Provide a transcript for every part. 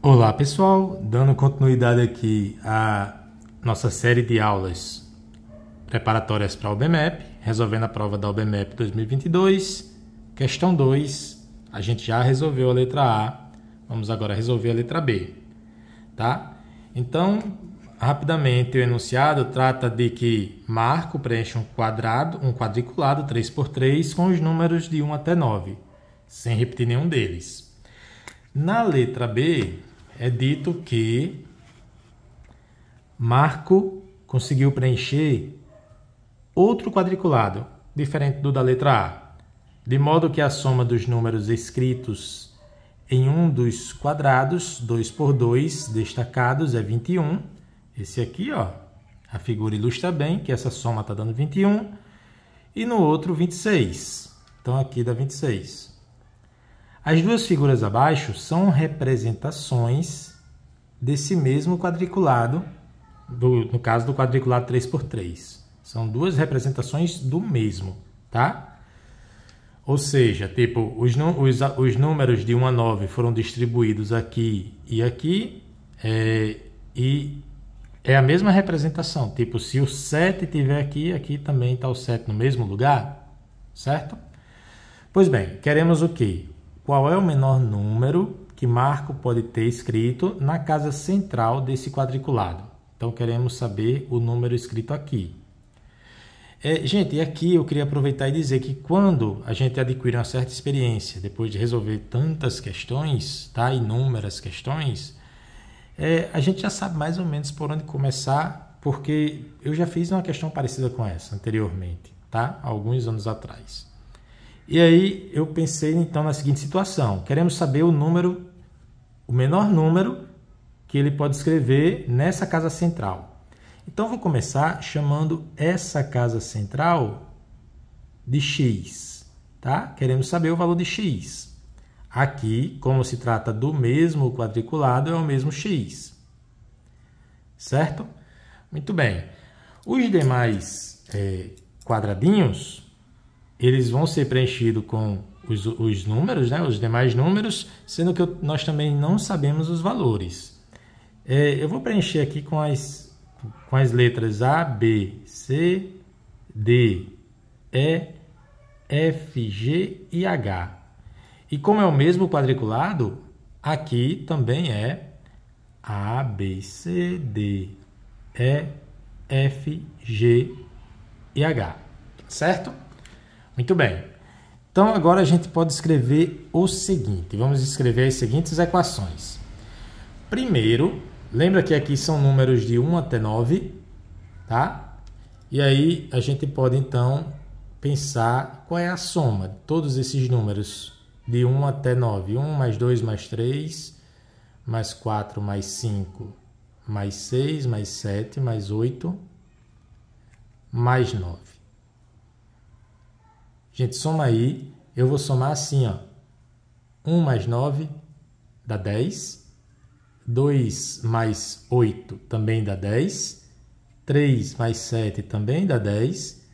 Olá pessoal, dando continuidade aqui à nossa série de aulas preparatórias para a UBMEP, resolvendo a prova da UBMEP 2022, questão 2, a gente já resolveu a letra A, vamos agora resolver a letra B, tá? Então, rapidamente o enunciado trata de que Marco preenche um quadrado, um quadriculado 3 por 3 com os números de 1 até 9, sem repetir nenhum deles. Na letra B, é dito que Marco conseguiu preencher outro quadriculado, diferente do da letra A, de modo que a soma dos números escritos em um dos quadrados, 2 por 2, destacados, é 21. Esse aqui, ó, a figura ilustra bem que essa soma está dando 21. E no outro, 26. Então, aqui dá 26. As duas figuras abaixo são representações desse mesmo quadriculado, do, no caso do quadriculado 3x3. São duas representações do mesmo, tá? Ou seja, tipo, os, os, os números de 1 a 9 foram distribuídos aqui e aqui, é, e é a mesma representação. Tipo, se o 7 estiver aqui, aqui também está o 7 no mesmo lugar, certo? Pois bem, queremos o quê? qual é o menor número que Marco pode ter escrito na casa central desse quadriculado. Então, queremos saber o número escrito aqui. É, gente, aqui eu queria aproveitar e dizer que quando a gente adquire uma certa experiência, depois de resolver tantas questões, tá? inúmeras questões, é, a gente já sabe mais ou menos por onde começar, porque eu já fiz uma questão parecida com essa anteriormente, tá? alguns anos atrás. E aí eu pensei então na seguinte situação: queremos saber o número, o menor número que ele pode escrever nessa casa central. Então vou começar chamando essa casa central de x, tá? Queremos saber o valor de x. Aqui, como se trata do mesmo quadriculado, é o mesmo x. Certo? Muito bem. Os demais é, quadradinhos eles vão ser preenchidos com os, os números, né, os demais números, sendo que eu, nós também não sabemos os valores. É, eu vou preencher aqui com as, com as letras A, B, C, D, E, F, G e H. E como é o mesmo quadriculado, aqui também é A, B, C, D, E, F, G e H, certo? Muito bem. Então agora a gente pode escrever o seguinte. Vamos escrever as seguintes equações. Primeiro, lembra que aqui são números de 1 até 9, tá? E aí a gente pode então pensar qual é a soma de todos esses números de 1 até 9. 1 mais 2 mais 3 mais 4 mais 5 mais 6 mais 7 mais 8 mais 9. Gente, soma aí. Eu vou somar assim, ó. 1 mais 9 dá 10. 2 mais 8 também dá 10. 3 mais 7 também dá 10.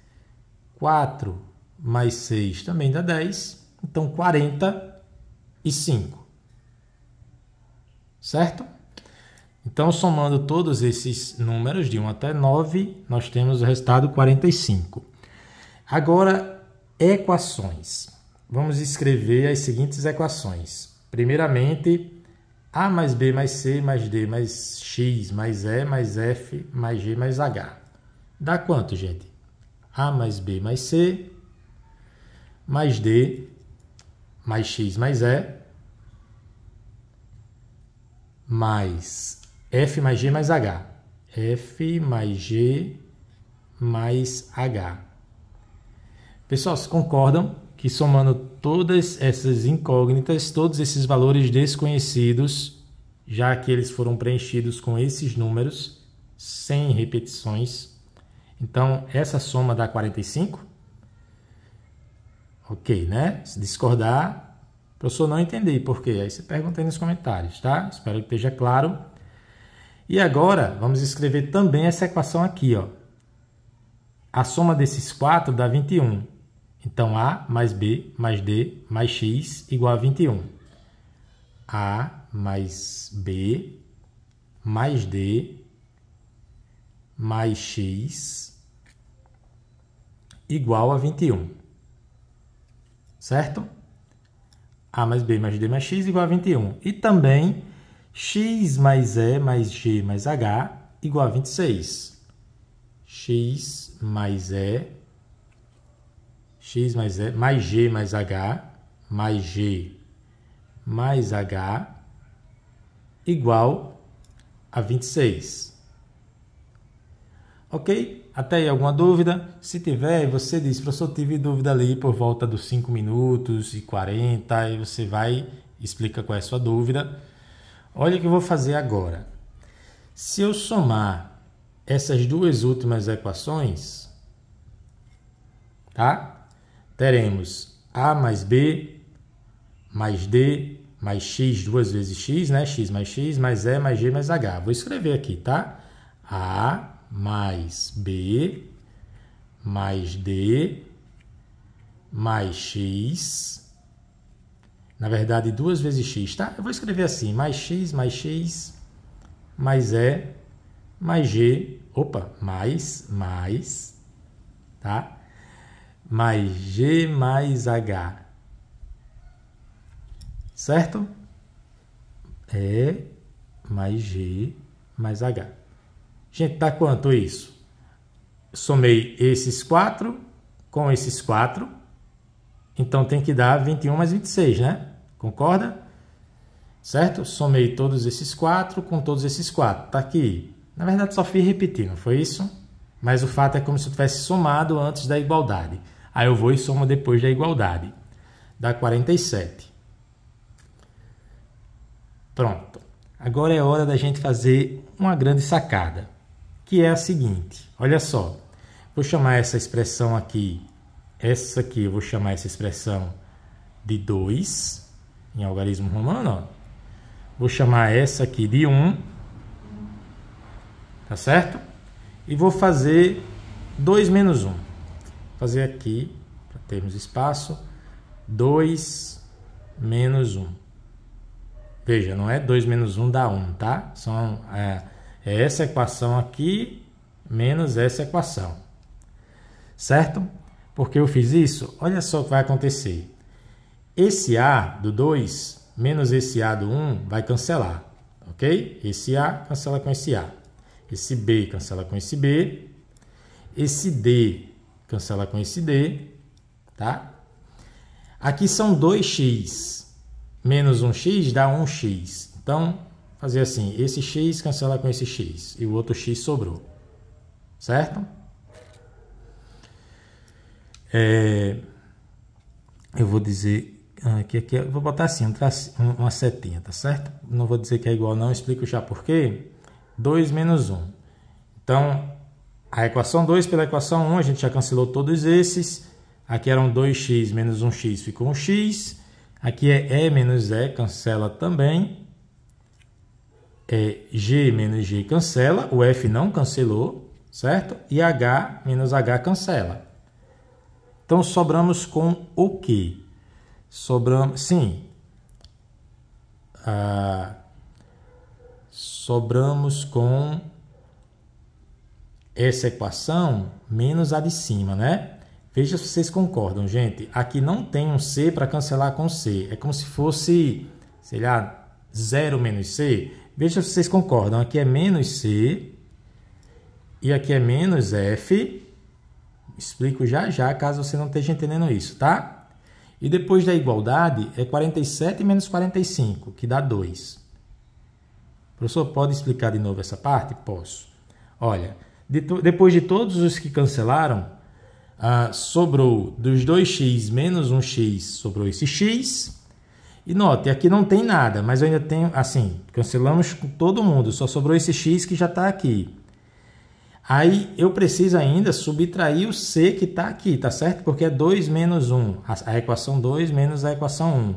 4 mais 6 também dá 10. Então, 45. Certo? Então, somando todos esses números, de 1 até 9, nós temos o resultado 45. Agora, equações. Vamos escrever as seguintes equações. Primeiramente, A mais B mais C mais D mais X mais E mais F mais G mais H. Dá quanto, gente? A mais B mais C mais D mais X mais E mais F mais G mais H. F mais G mais H. Pessoal, vocês concordam que somando todas essas incógnitas, todos esses valores desconhecidos, já que eles foram preenchidos com esses números, sem repetições, então essa soma dá 45? Ok, né? Se discordar, professor, não entendi por quê. Aí você pergunta aí nos comentários, tá? Espero que esteja claro. E agora, vamos escrever também essa equação aqui, ó. A soma desses quatro dá 21. Então, A mais B mais D mais X igual a 21. A mais B mais D mais X igual a 21. Certo? A mais B mais D mais X igual a 21. E também X mais E mais G mais H igual a 26. X mais E x mais, e, mais g mais h mais g mais h igual a 26. Ok? Até aí alguma dúvida? Se tiver, você diz, professor, tive dúvida ali por volta dos 5 minutos e 40, e você vai explica qual é a sua dúvida. Olha o que eu vou fazer agora. Se eu somar essas duas últimas equações, tá? teremos A mais B mais D mais X duas vezes X, né? X mais X mais E mais G mais H. Vou escrever aqui, tá? A mais B mais D mais X. Na verdade, duas vezes X, tá? Eu vou escrever assim, mais X mais X mais E mais G. Opa, mais, mais, tá? mais G mais H. Certo? E mais G mais H. Gente, dá quanto isso? Somei esses quatro com esses quatro. Então tem que dar 21 mais 26, né? Concorda? Certo? Somei todos esses quatro com todos esses quatro. Tá aqui. Na verdade, só fui repetindo, foi isso? Mas o fato é como se eu tivesse somado antes da igualdade. Aí eu vou e somo depois da igualdade. Dá 47. Pronto. Agora é hora da gente fazer uma grande sacada, que é a seguinte. Olha só. Vou chamar essa expressão aqui, essa aqui, eu vou chamar essa expressão de 2 em algarismo romano, Vou chamar essa aqui de 1. Um, tá certo? E vou fazer 2 menos 1. Um fazer aqui, para termos espaço, 2 menos 1. Veja, não é 2 menos 1 dá 1, tá? São, é, é essa equação aqui menos essa equação. Certo? Porque eu fiz isso, olha só o que vai acontecer. Esse A do 2 menos esse A do 1 vai cancelar, ok? Esse A cancela com esse A. Esse B cancela com esse B. Esse D Cancela com esse D, tá? Aqui são 2x. Menos 1x dá 1x. Então, fazer assim, esse x cancela com esse x e o outro x sobrou. Certo? É, eu vou dizer ah, aqui, aqui vou botar assim, um trace, uma setinha, tá certo? Não vou dizer que é igual não, explico já por quê. 2 menos 1. Então, a equação 2 pela equação 1, a gente já cancelou todos esses. Aqui eram 2x menos 1x, ficou 1x. Aqui é E menos E, cancela também. É G menos G cancela, o F não cancelou, certo? E H menos H cancela. Então, sobramos com o quê? Sobramos, sim. Ah, sobramos com essa equação menos a de cima, né? Veja se vocês concordam, gente. Aqui não tem um C para cancelar com C. É como se fosse, sei lá, 0 menos C. Veja se vocês concordam. Aqui é menos C e aqui é menos F. Explico já já, caso você não esteja entendendo isso, tá? E depois da igualdade, é 47 menos 45, que dá 2. Professor, pode explicar de novo essa parte? Posso. Olha, depois de todos os que cancelaram, ah, sobrou dos 2x menos 1x, sobrou esse x. E note, aqui não tem nada, mas eu ainda tenho, assim, cancelamos todo mundo, só sobrou esse x que já está aqui. Aí eu preciso ainda subtrair o c que está aqui, tá certo? Porque é 2 menos 1, a equação 2 menos a equação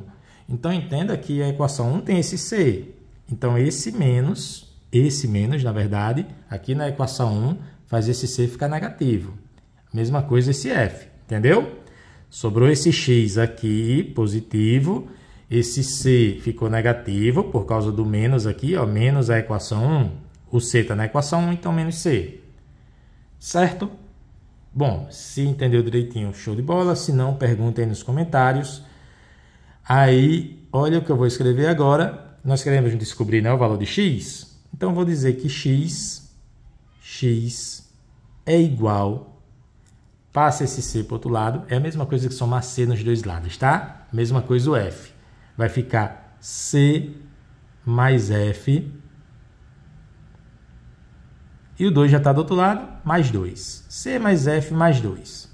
1. Então entenda que a equação 1 tem esse c. Então esse menos esse menos, na verdade, aqui na equação 1, faz esse C ficar negativo. Mesma coisa esse F, entendeu? Sobrou esse X aqui, positivo, esse C ficou negativo por causa do menos aqui, ó, menos a equação 1. O C está na equação 1, então menos C. Certo? Bom, se entendeu direitinho, show de bola. Se não, pergunta aí nos comentários. Aí, olha o que eu vou escrever agora. Nós queremos descobrir né, o valor de x. Então vou dizer que x, x é igual, passa esse c para o outro lado, é a mesma coisa que somar c nos dois lados, tá? Mesma coisa o f. Vai ficar c mais f, e o 2 já está do outro lado, mais 2. C mais F mais 2.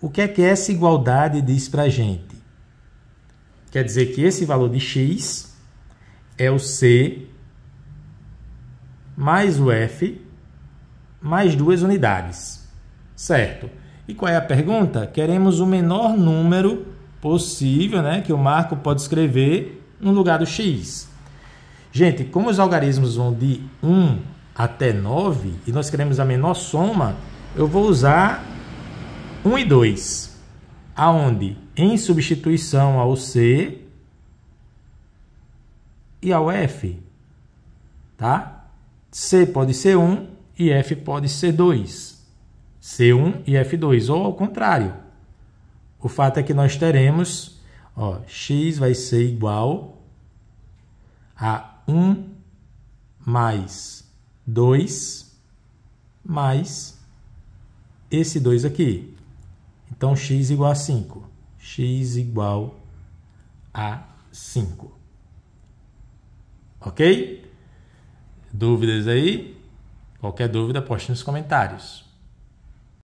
O que é que essa igualdade diz para a gente? Quer dizer que esse valor de x é o C mais o F, mais duas unidades, certo? E qual é a pergunta? Queremos o menor número possível, né, que o Marco pode escrever no lugar do x. Gente, como os algarismos vão de 1 até 9 e nós queremos a menor soma, eu vou usar 1 e 2, aonde em substituição ao C e ao F, tá? C pode ser 1 e F pode ser 2. C1 e F2, ou ao contrário. O fato é que nós teremos ó, x vai ser igual a 1 mais 2 mais esse 2 aqui. Então, x igual a 5. x igual a 5. Ok? Dúvidas aí? Qualquer dúvida, poste nos comentários.